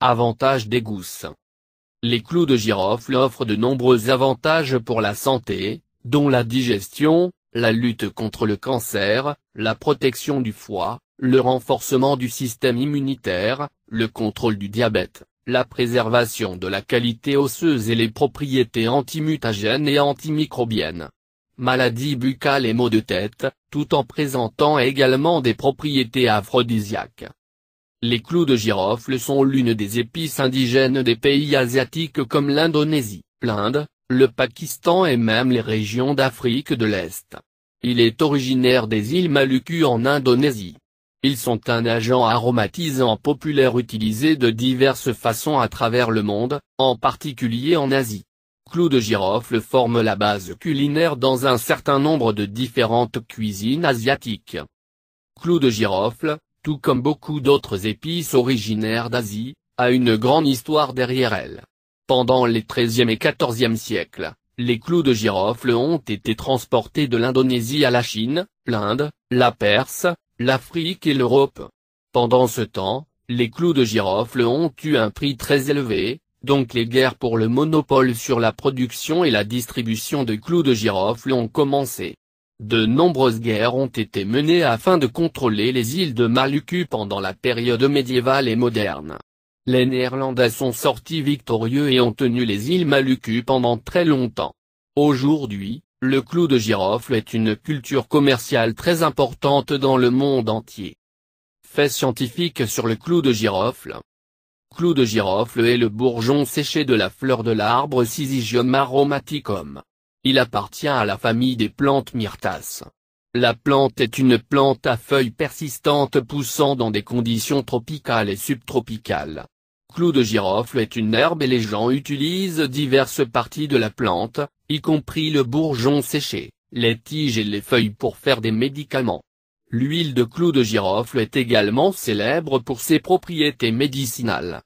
Avantages des gousses. Les clous de girofle offrent de nombreux avantages pour la santé, dont la digestion, la lutte contre le cancer, la protection du foie, le renforcement du système immunitaire, le contrôle du diabète, la préservation de la qualité osseuse et les propriétés antimutagènes et antimicrobiennes. Maladies buccales et maux de tête, tout en présentant également des propriétés aphrodisiaques. Les clous de girofle sont l'une des épices indigènes des pays asiatiques comme l'Indonésie, l'Inde, le Pakistan et même les régions d'Afrique de l'Est. Il est originaire des îles Maluku en Indonésie. Ils sont un agent aromatisant populaire utilisé de diverses façons à travers le monde, en particulier en Asie. Clous de girofle forme la base culinaire dans un certain nombre de différentes cuisines asiatiques. Clous de girofle, tout comme beaucoup d'autres épices originaires d'Asie, a une grande histoire derrière elle. Pendant les 13e et 14e siècles, les clous de girofle ont été transportés de l'Indonésie à la Chine, l'Inde, la Perse, l'Afrique et l'Europe. Pendant ce temps, les clous de girofle ont eu un prix très élevé, donc les guerres pour le monopole sur la production et la distribution de clous de girofle ont commencé. De nombreuses guerres ont été menées afin de contrôler les îles de Maluku pendant la période médiévale et moderne. Les Néerlandais sont sortis victorieux et ont tenu les îles Maluku pendant très longtemps. Aujourd'hui, le clou de girofle est une culture commerciale très importante dans le monde entier. Fait scientifique sur le clou de girofle. Clou de girofle est le bourgeon séché de la fleur de l'arbre Syzygium aromaticum. Il appartient à la famille des plantes Myrtas. La plante est une plante à feuilles persistantes poussant dans des conditions tropicales et subtropicales. Clou de girofle est une herbe et les gens utilisent diverses parties de la plante, y compris le bourgeon séché, les tiges et les feuilles pour faire des médicaments. L'huile de clou de girofle est également célèbre pour ses propriétés médicinales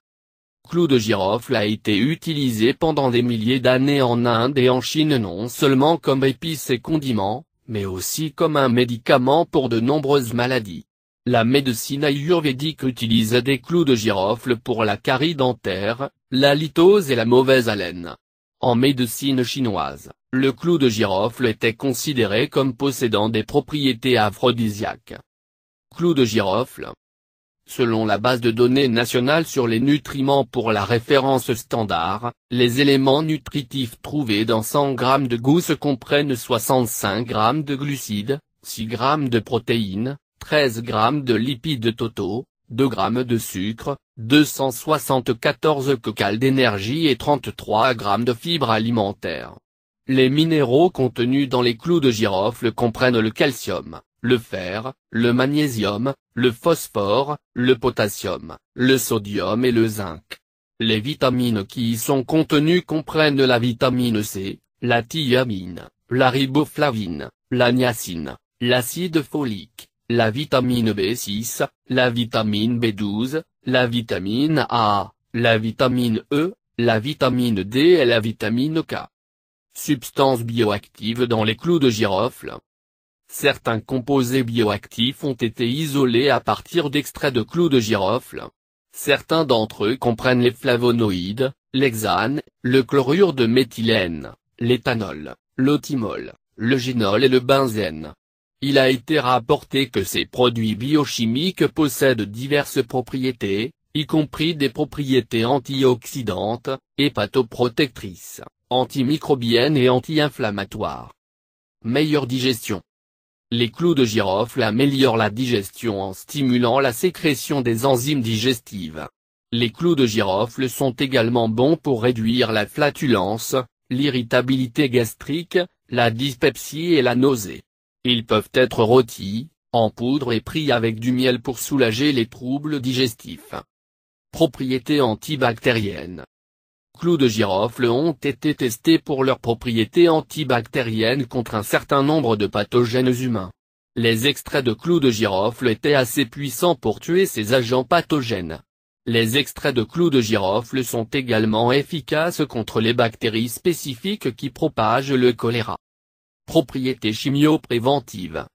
clou de girofle a été utilisé pendant des milliers d'années en Inde et en Chine non seulement comme épice et condiment, mais aussi comme un médicament pour de nombreuses maladies. La médecine ayurvédique utilise des clous de girofle pour la carie dentaire, la litose et la mauvaise haleine. En médecine chinoise, le clou de girofle était considéré comme possédant des propriétés aphrodisiaques. Clou de girofle, Selon la base de données nationale sur les nutriments pour la référence standard, les éléments nutritifs trouvés dans 100 g de gousse comprennent 65 g de glucides, 6 g de protéines, 13 g de lipides totaux, 2 g de sucre, 274 cocales d'énergie et 33 g de fibres alimentaires. Les minéraux contenus dans les clous de girofle comprennent le calcium, le fer, le magnésium, le phosphore, le potassium, le sodium et le zinc. Les vitamines qui y sont contenues comprennent la vitamine C, la thiamine, la riboflavine, la niacine, l'acide folique, la vitamine B6, la vitamine B12, la vitamine A, la vitamine E, la vitamine D et la vitamine K. Substances bioactives dans les clous de girofle. Certains composés bioactifs ont été isolés à partir d'extraits de clous de girofle. Certains d'entre eux comprennent les flavonoïdes, l'hexane, le chlorure de méthylène, l'éthanol, l'otimol, le génol et le benzène. Il a été rapporté que ces produits biochimiques possèdent diverses propriétés, y compris des propriétés antioxydantes, hépatoprotectrices, antimicrobiennes et anti-inflammatoires. Meilleure digestion. Les clous de girofle améliorent la digestion en stimulant la sécrétion des enzymes digestives. Les clous de girofle sont également bons pour réduire la flatulence, l'irritabilité gastrique, la dyspepsie et la nausée. Ils peuvent être rôtis, en poudre et pris avec du miel pour soulager les troubles digestifs. Propriétés antibactériennes clous de girofle ont été testés pour leurs propriétés antibactériennes contre un certain nombre de pathogènes humains. Les extraits de clous de girofle étaient assez puissants pour tuer ces agents pathogènes. Les extraits de clous de girofle sont également efficaces contre les bactéries spécifiques qui propagent le choléra. Propriétés chimio-préventives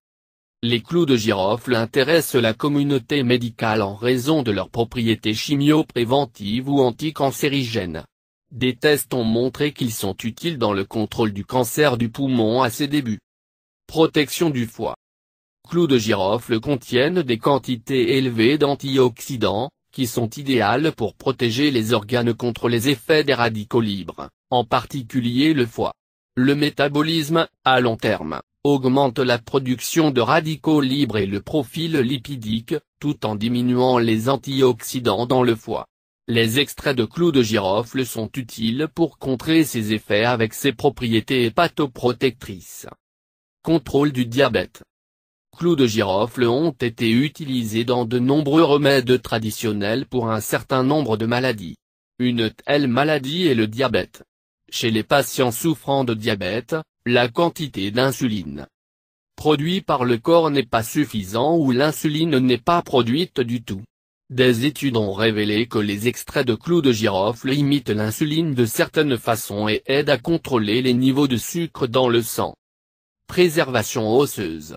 Les clous de girofle intéressent la communauté médicale en raison de leurs propriétés chimio-préventives ou anticancérigènes. Des tests ont montré qu'ils sont utiles dans le contrôle du cancer du poumon à ses débuts. Protection du foie. Clous de girofle contiennent des quantités élevées d'antioxydants, qui sont idéales pour protéger les organes contre les effets des radicaux libres, en particulier le foie. Le métabolisme, à long terme, augmente la production de radicaux libres et le profil lipidique, tout en diminuant les antioxydants dans le foie. Les extraits de clous de girofle sont utiles pour contrer ces effets avec ses propriétés hépatoprotectrices. Contrôle du diabète clous de girofle ont été utilisés dans de nombreux remèdes traditionnels pour un certain nombre de maladies. Une telle maladie est le diabète. Chez les patients souffrant de diabète, la quantité d'insuline produite par le corps n'est pas suffisante ou l'insuline n'est pas produite du tout. Des études ont révélé que les extraits de clous de girofle imitent l'insuline de certaines façons et aident à contrôler les niveaux de sucre dans le sang. Préservation osseuse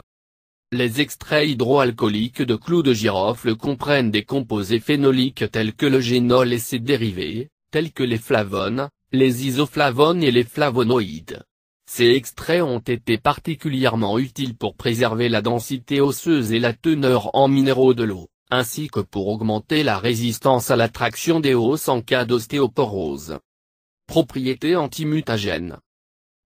Les extraits hydroalcooliques de clous de girofle comprennent des composés phénoliques tels que le génol et ses dérivés, tels que les flavones, les isoflavones et les flavonoïdes. Ces extraits ont été particulièrement utiles pour préserver la densité osseuse et la teneur en minéraux de l'eau ainsi que pour augmenter la résistance à l'attraction des os en cas d'ostéoporose. Propriétés antimutagènes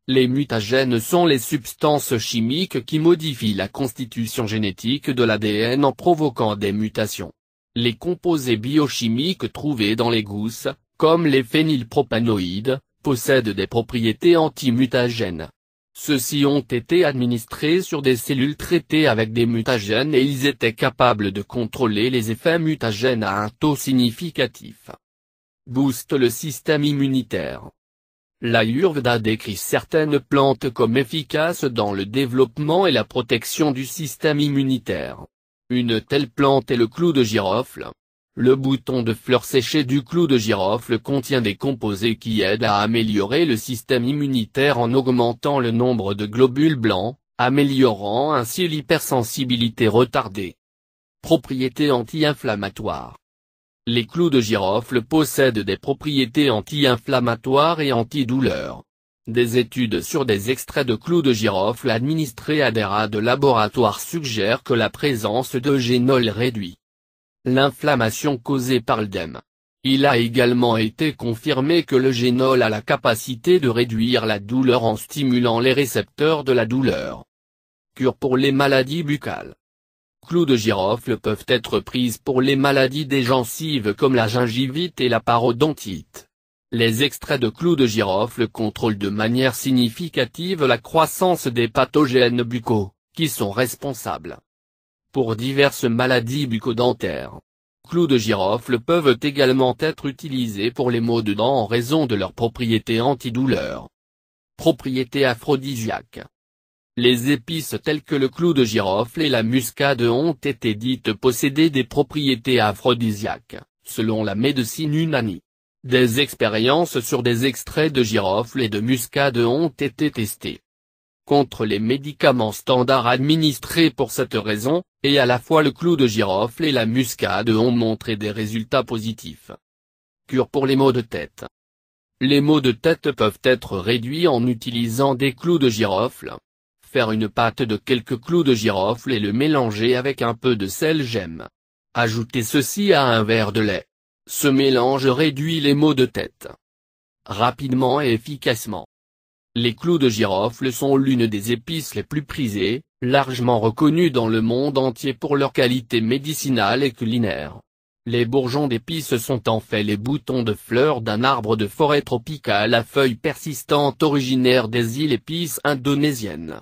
Les mutagènes sont les substances chimiques qui modifient la constitution génétique de l'ADN en provoquant des mutations. Les composés biochimiques trouvés dans les gousses, comme les phénylpropanoïdes, possèdent des propriétés antimutagènes. Ceux-ci ont été administrés sur des cellules traitées avec des mutagènes et ils étaient capables de contrôler les effets mutagènes à un taux significatif. Booste le système immunitaire. La Yurveda décrit certaines plantes comme efficaces dans le développement et la protection du système immunitaire. Une telle plante est le clou de girofle. Le bouton de fleur séchée du clou de girofle contient des composés qui aident à améliorer le système immunitaire en augmentant le nombre de globules blancs, améliorant ainsi l'hypersensibilité retardée. Propriétés anti-inflammatoires Les clous de girofle possèdent des propriétés anti-inflammatoires et anti-douleurs. Des études sur des extraits de clous de girofle administrés à des rats de laboratoire suggèrent que la présence de génol réduit l'inflammation causée par le DEM. Il a également été confirmé que le génol a la capacité de réduire la douleur en stimulant les récepteurs de la douleur. Cure pour les maladies buccales. Clous de girofle peuvent être prises pour les maladies des gencives comme la gingivite et la parodontite. Les extraits de clous de girofle contrôlent de manière significative la croissance des pathogènes buccaux, qui sont responsables pour diverses maladies bucco-dentaires. Clous de girofle peuvent également être utilisés pour les maux de dents en raison de leurs propriétés antidouleurs. Propriétés aphrodisiaques Les épices telles que le clou de girofle et la muscade ont été dites posséder des propriétés aphrodisiaques, selon la médecine unani. Des expériences sur des extraits de girofle et de muscade ont été testées contre les médicaments standards administrés pour cette raison, et à la fois le clou de girofle et la muscade ont montré des résultats positifs. Cure pour les maux de tête. Les maux de tête peuvent être réduits en utilisant des clous de girofle. Faire une pâte de quelques clous de girofle et le mélanger avec un peu de sel gemme. Ajouter ceci à un verre de lait. Ce mélange réduit les maux de tête. Rapidement et efficacement. Les clous de girofle sont l'une des épices les plus prisées, largement reconnues dans le monde entier pour leur qualité médicinale et culinaire. Les bourgeons d'épices sont en fait les boutons de fleurs d'un arbre de forêt tropicale à feuilles persistantes originaire des îles épices indonésiennes.